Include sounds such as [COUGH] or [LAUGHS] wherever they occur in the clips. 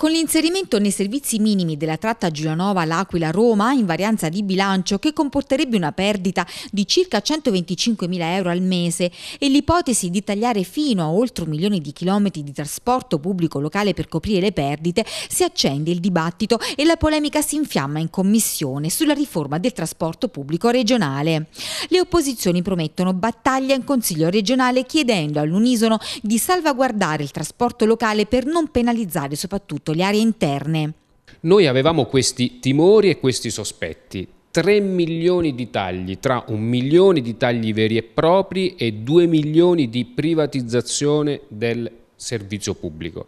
Con l'inserimento nei servizi minimi della tratta Giulianova-L'Aquila-Roma in varianza di bilancio che comporterebbe una perdita di circa 125.000 euro al mese e l'ipotesi di tagliare fino a oltre un milione di chilometri di trasporto pubblico locale per coprire le perdite, si accende il dibattito e la polemica si infiamma in commissione sulla riforma del trasporto pubblico regionale. Le opposizioni promettono battaglia in Consiglio regionale chiedendo all'unisono di salvaguardare il trasporto locale per non penalizzare soprattutto soprattutto le aree interne. Noi avevamo questi timori e questi sospetti. 3 milioni di tagli, tra un milione di tagli veri e propri e 2 milioni di privatizzazione del servizio pubblico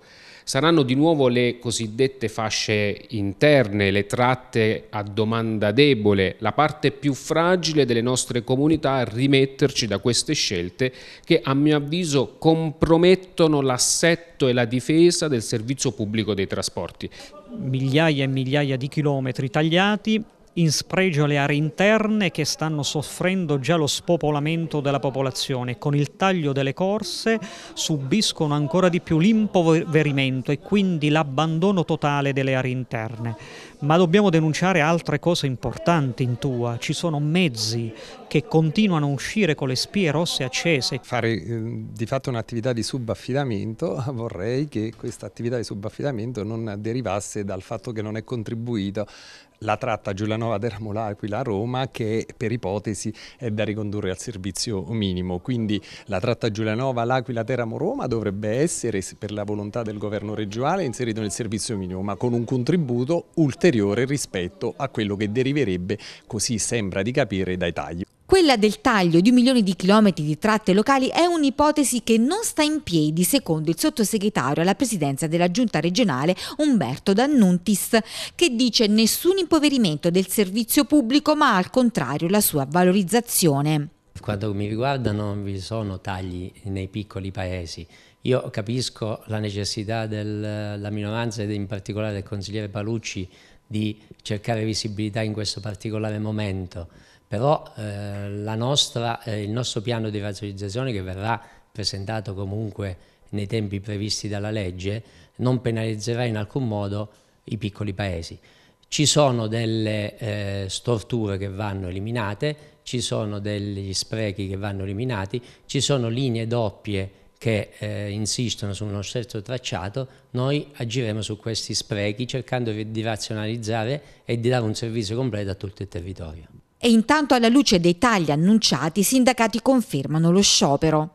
saranno di nuovo le cosiddette fasce interne, le tratte a domanda debole, la parte più fragile delle nostre comunità a rimetterci da queste scelte che a mio avviso compromettono l'assetto e la difesa del servizio pubblico dei trasporti. Migliaia e migliaia di chilometri tagliati in spregio alle aree interne che stanno soffrendo già lo spopolamento della popolazione. Con il taglio delle corse subiscono ancora di più l'impoverimento e quindi l'abbandono totale delle aree interne. Ma dobbiamo denunciare altre cose importanti in Tua. Ci sono mezzi che continuano a uscire con le spie rosse accese. Fare ehm, di fatto un'attività di subaffidamento, [LAUGHS] vorrei che questa attività di subaffidamento non derivasse dal fatto che non è contribuito la tratta Giulianova del Ramolare a Roma che per ipotesi è da ricondurre al servizio minimo. Quindi la tratta Giulianova L'Aquila Teramo Roma dovrebbe essere per la volontà del governo regionale inserito nel servizio minimo ma con un contributo ulteriore rispetto a quello che deriverebbe, così sembra di capire, dai tagli. Quella del taglio di un milione di chilometri di tratte locali è un'ipotesi che non sta in piedi, secondo il sottosegretario alla presidenza della giunta regionale Umberto D'Annuntis, che dice nessun impoverimento del servizio pubblico, ma al contrario la sua valorizzazione. Quando mi riguarda non vi sono tagli nei piccoli paesi. Io capisco la necessità della minoranza ed in particolare del consigliere Palucci di cercare visibilità in questo particolare momento, però eh, nostra, eh, il nostro piano di razionalizzazione che verrà presentato comunque nei tempi previsti dalla legge non penalizzerà in alcun modo i piccoli paesi. Ci sono delle eh, storture che vanno eliminate, ci sono degli sprechi che vanno eliminati, ci sono linee doppie che eh, insistono su uno stesso tracciato, noi agiremo su questi sprechi cercando di razionalizzare e di dare un servizio completo a tutto il territorio. E intanto alla luce dei tagli annunciati i sindacati confermano lo sciopero.